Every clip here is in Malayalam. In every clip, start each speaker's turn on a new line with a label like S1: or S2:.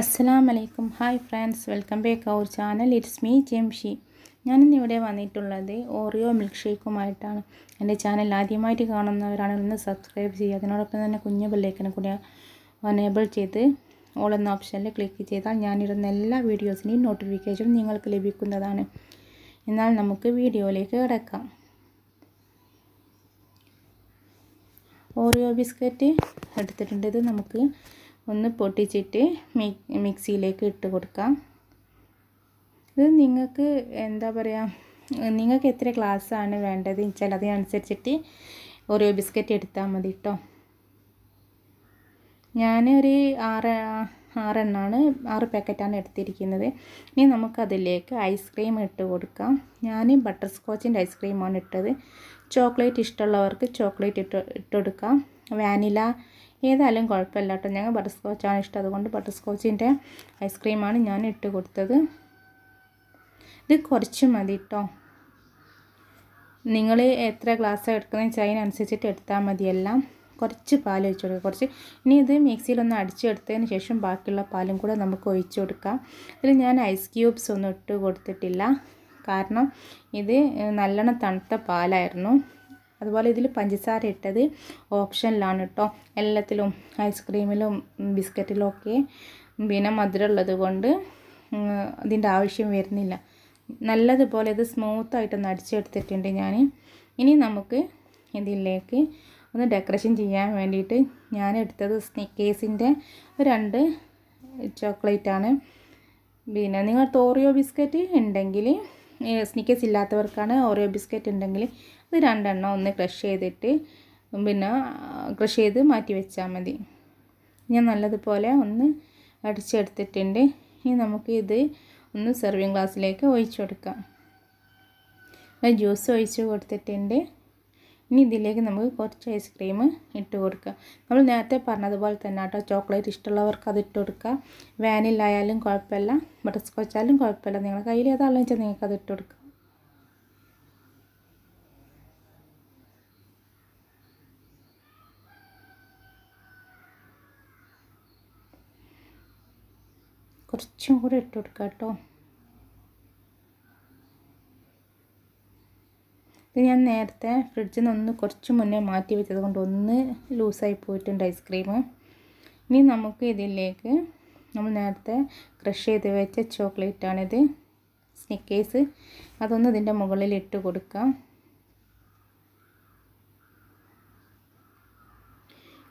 S1: അസ്സാം വലൈക്കും hi friends welcome back our channel it's me Jamshi ഇവിടെ വന്നിട്ടുള്ളത് ഓറിയോ മിൽക്ക് ഷേക്കുമായിട്ടാണ് എൻ്റെ ചാനൽ ആദ്യമായിട്ട് കാണുന്നവരാണ് ഒന്ന് സബ്സ്ക്രൈബ് ചെയ്യുക അതിനോടൊപ്പം തന്നെ കുഞ്ഞു പിള്ളേക്കിനെ കൂടി എനേബിൾ ചെയ്ത് ഓൾ എന്ന ഓപ്ഷനിൽ ക്ലിക്ക് ചെയ്താൽ ഞാനിടുന്ന എല്ലാ വീഡിയോസിൻ്റെയും നോട്ടിഫിക്കേഷൻ നിങ്ങൾക്ക് ലഭിക്കുന്നതാണ് എന്നാൽ നമുക്ക് വീഡിയോയിലേക്ക് കിടക്കാം ഓറിയോ ബിസ്ക്കറ്റ് എടുത്തിട്ടുണ്ട് ഇത് നമുക്ക് ഒന്ന് പൊട്ടിച്ചിട്ട് മിക്സിയിലേക്ക് ഇട്ട് കൊടുക്കാം ഇത് നിങ്ങൾക്ക് എന്താ പറയുക നിങ്ങൾക്ക് എത്ര ഗ്ലാസ്സാണ് വേണ്ടത് വെച്ചാൽ അതിനനുസരിച്ചിട്ട് ഓരോ ബിസ്ക്കറ്റ് എടുത്താൽ മതി കേട്ടോ ഞാനൊരു ആറ് ആറെണ്ണമാണ് ആറ് പാക്കറ്റാണ് എടുത്തിരിക്കുന്നത് ഇനി നമുക്കതിലേക്ക് ഐസ്ക്രീം ഇട്ട് കൊടുക്കാം ഞാൻ ബട്ടർ സ്കോച്ചിൻ്റെ ഐസ്ക്രീമാണ് ഇട്ടത് ചോക്ലേറ്റ് ഇഷ്ടമുള്ളവർക്ക് ചോക്ലേറ്റ് ഇട്ട് ഇട്ട് കൊടുക്കാം വാനില ഏതായാലും കുഴപ്പമില്ല കേട്ടോ ഞങ്ങൾ ബട്ടർ സ്കോച്ചാണ് ഇഷ്ടം അതുകൊണ്ട് ബട്ടർ സ്കോച്ചിൻ്റെ ഐസ്ക്രീമാണ് ഞാൻ ഇട്ട് കൊടുത്തത് ഇത് കുറച്ച് മതി കേട്ടോ നിങ്ങൾ എത്ര ഗ്ലാസ് എടുക്കുന്ന വെച്ചാൽ അനുസരിച്ചിട്ട് എടുത്താൽ മതി എല്ലാം കുറച്ച് പാൽ ഒഴിച്ചു കൊടുക്കുക കുറച്ച് ഇനി ഇത് മിക്സിയിലൊന്ന് അടിച്ചെടുത്തതിന് ശേഷം ബാക്കിയുള്ള പാലും കൂടെ നമുക്ക് ഒഴിച്ചു കൊടുക്കാം ഇതിൽ ഞാൻ ഐസ് ക്യൂബ്സ് ഒന്നും ഇട്ട് കൊടുത്തിട്ടില്ല കാരണം ഇത് നല്ലോണം തണുത്ത പാലായിരുന്നു അതുപോലെ ഇതിൽ പഞ്ചസാര ഇട്ടത് ഓപ്ഷനിലാണ് കേട്ടോ എല്ലാത്തിലും ഐസ്ക്രീമിലും ബിസ്ക്കറ്റിലും ഒക്കെ പിന്നെ ഉള്ളത് കൊണ്ട് അതിൻ്റെ ആവശ്യം വരുന്നില്ല നല്ലതുപോലെ ഇത് സ്മൂത്തായിട്ടൊന്ന് അടിച്ചെടുത്തിട്ടുണ്ട് ഞാൻ ഇനി നമുക്ക് ഇതിലേക്ക് ഒന്ന് ഡെക്കറേഷൻ ചെയ്യാൻ വേണ്ടിയിട്ട് ഞാൻ എടുത്തത് സ്നിക്കേസിൻ്റെ രണ്ട് ചോക്ലേറ്റാണ് പിന്നെ നിങ്ങൾ ഓറിയോ ബിസ്ക്കറ്റ് ഉണ്ടെങ്കിൽ സ്നിക്കേഴ്സ് ഇല്ലാത്തവർക്കാണ് ഓറിയോ ബിസ്ക്കറ്റ് ഉണ്ടെങ്കിൽ ഇത് രണ്ടെണ്ണം ഒന്ന് ക്രഷ് ചെയ്തിട്ട് പിന്നെ ക്രഷ് ചെയ്ത് മാറ്റി വെച്ചാൽ മതി ഞാൻ നല്ലതുപോലെ ഒന്ന് അടിച്ചെടുത്തിട്ടുണ്ട് ഇനി നമുക്ക് ഇത് ഒന്ന് സെർവിങ് ഗ്ലാസ്സിലേക്ക് ഒഴിച്ചു കൊടുക്കാം ജ്യൂസ് ഒഴിച്ച് കൊടുത്തിട്ടുണ്ട് ഇനി ഇതിലേക്ക് നമുക്ക് കുറച്ച് ഐസ്ക്രീം ഇട്ട് കൊടുക്കാം നമ്മൾ നേരത്തെ പറഞ്ഞതുപോലെ തന്നെ കേട്ടോ ചോക്ലേറ്റ് ഇഷ്ടമുള്ളവർക്ക് അത് ഇട്ട് കൊടുക്കാം വാനിലായാലും കുഴപ്പമില്ല ബട്ടർ സ്കോച്ചായാലും കുഴപ്പമില്ല നിങ്ങളുടെ കയ്യിൽ ഏതാണെന്ന് വെച്ചാൽ നിങ്ങൾക്ക് അത് ഇട്ട് കൊടുക്കുക കുറച്ചും കൂടെ ഇട്ട് കൊടുക്കുക കേട്ടോ ഇത് ഞാൻ നേരത്തെ ഫ്രിഡ്ജിൽ നിന്ന് ഒന്ന് കുറച്ച് മുന്നേ മാറ്റി വെച്ചത് കൊണ്ട് ഒന്ന് ലൂസായി പോയിട്ടുണ്ട് ഐസ്ക്രീം ഇനി നമുക്ക് ഇതിലേക്ക് നമ്മൾ നേരത്തെ ക്രഷ് ചെയ്ത് വെച്ച ചോക്ലേറ്റാണിത് സ്നിക്കേഴ്സ് അതൊന്ന് ഇതിൻ്റെ മുകളിൽ ഇട്ട് കൊടുക്കാം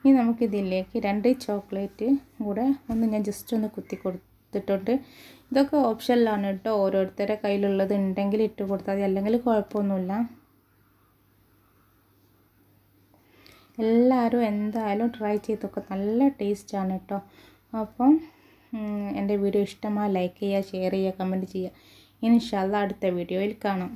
S1: ഇനി നമുക്കിതിലേക്ക് രണ്ട് ചോക്ലേറ്റ് കൂടെ ഒന്ന് ഞാൻ ജസ്റ്റ് ഒന്ന് കുത്തി കൊടുത്തു എടുത്തിട്ടുണ്ട് ഇതൊക്കെ ഓപ്ഷനിലാണ് കേട്ടോ ഓരോരുത്തരുടെ കയ്യിലുള്ളത് ഉണ്ടെങ്കിൽ ഇട്ട് കൊടുത്താൽ മതി അല്ലെങ്കിൽ കുഴപ്പമൊന്നുമില്ല എല്ലാവരും എന്തായാലും ട്രൈ ചെയ്തൊക്കെ നല്ല ടേസ്റ്റാണ് കേട്ടോ അപ്പം എൻ്റെ വീഡിയോ ഇഷ്ടമായി ലൈക്ക് ചെയ്യുക ഷെയർ ചെയ്യുക കമൻറ്റ് ചെയ്യുക ഇൻഷാല്ല അടുത്ത വീഡിയോയിൽ കാണാം